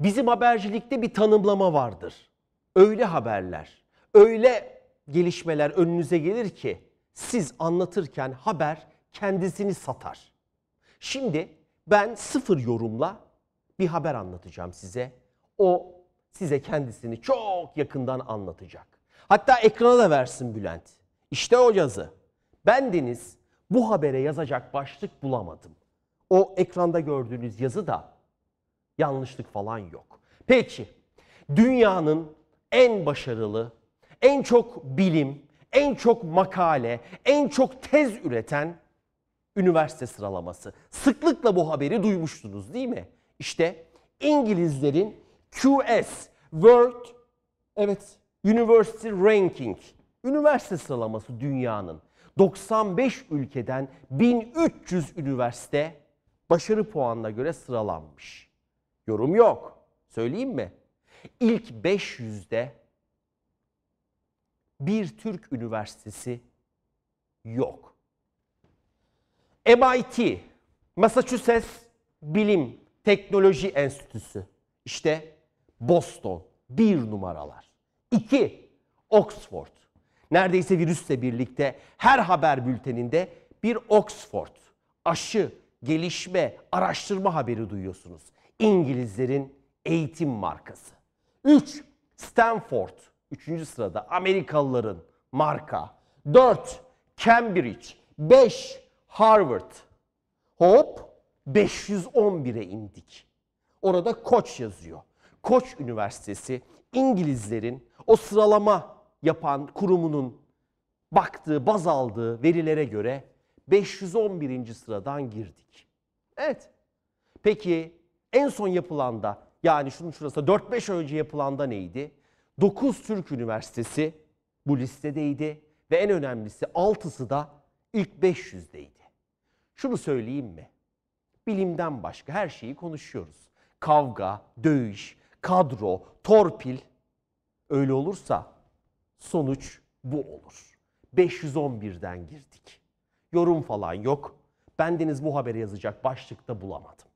Bizim habercilikte bir tanımlama vardır. Öyle haberler, öyle gelişmeler önünüze gelir ki siz anlatırken haber kendisini satar. Şimdi ben sıfır yorumla bir haber anlatacağım size. O size kendisini çok yakından anlatacak. Hatta ekrana da versin Bülent. İşte o yazı. Ben deniz bu habere yazacak başlık bulamadım. O ekranda gördüğünüz yazı da Yanlışlık falan yok. Peki dünyanın en başarılı, en çok bilim, en çok makale, en çok tez üreten üniversite sıralaması. Sıklıkla bu haberi duymuştunuz değil mi? İşte İngilizlerin QS World evet University Ranking üniversite sıralaması dünyanın 95 ülkeden 1300 üniversite başarı puanına göre sıralanmış. Yorum yok. Söyleyeyim mi? İlk 500'de bir Türk üniversitesi yok. MIT, Massachusetts Bilim Teknoloji Enstitüsü. İşte Boston bir numaralar. İki, Oxford. Neredeyse virüsle birlikte her haber bülteninde bir Oxford aşı gelişme, araştırma haberi duyuyorsunuz. İngilizlerin eğitim markası. 3. Stanford 3. sırada Amerikalıların marka. 4. Cambridge. 5. Harvard. Hop 511'e indik. Orada Koç yazıyor. Koç Üniversitesi İngilizlerin o sıralama yapan kurumunun baktığı, baz aldığı verilere göre 511. sıradan girdik. Evet. Peki en son yapılanda yani şunun şurası 4-5 önce yapılanda neydi? 9 Türk Üniversitesi bu listedeydi ve en önemlisi 6'sı da ilk 500'deydi. Şunu söyleyeyim mi? Bilimden başka her şeyi konuşuyoruz. Kavga, dövüş, kadro, torpil. Öyle olursa sonuç bu olur. 511'den girdik yorum falan yok. Bendeniz bu haberi yazacak başlıkta bulamadım.